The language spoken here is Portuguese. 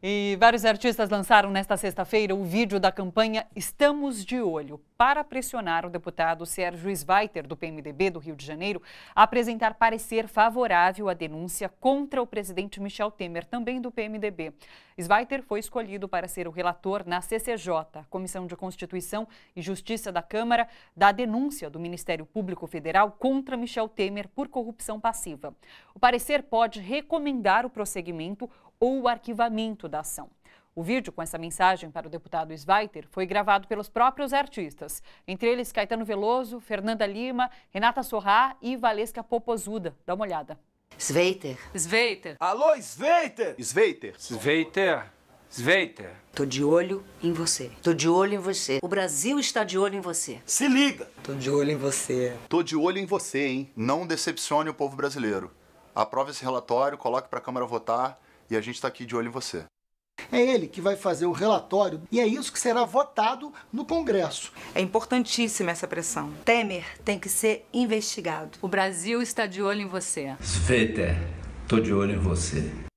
E vários artistas lançaram nesta sexta-feira o vídeo da campanha Estamos de Olho, para pressionar o deputado Sérgio Svaiter, do PMDB do Rio de Janeiro, a apresentar parecer favorável à denúncia contra o presidente Michel Temer, também do PMDB. Svaiter foi escolhido para ser o relator na CCJ, Comissão de Constituição e Justiça da Câmara, da denúncia do Ministério Público Federal contra Michel Temer por corrupção passiva. O parecer pode recomendar o prosseguimento ou o arquivamento da ação. O vídeo com essa mensagem para o deputado Sveiter foi gravado pelos próprios artistas, entre eles Caetano Veloso, Fernanda Lima, Renata Sorrá e Valesca Popozuda. Dá uma olhada. Sveiter. Sveiter. Alô, Sveiter! Sveiter. Sveiter. Sveiter. Tô de olho em você. Tô de olho em você. O Brasil está de olho em você. Se liga! Tô de olho em você. Tô de olho em você, hein? Não decepcione o povo brasileiro. Aprove esse relatório, coloque para a Câmara votar e a gente está aqui de olho em você. É ele que vai fazer o relatório e é isso que será votado no Congresso. É importantíssima essa pressão. Temer tem que ser investigado. O Brasil está de olho em você. Sveta, tô de olho em você.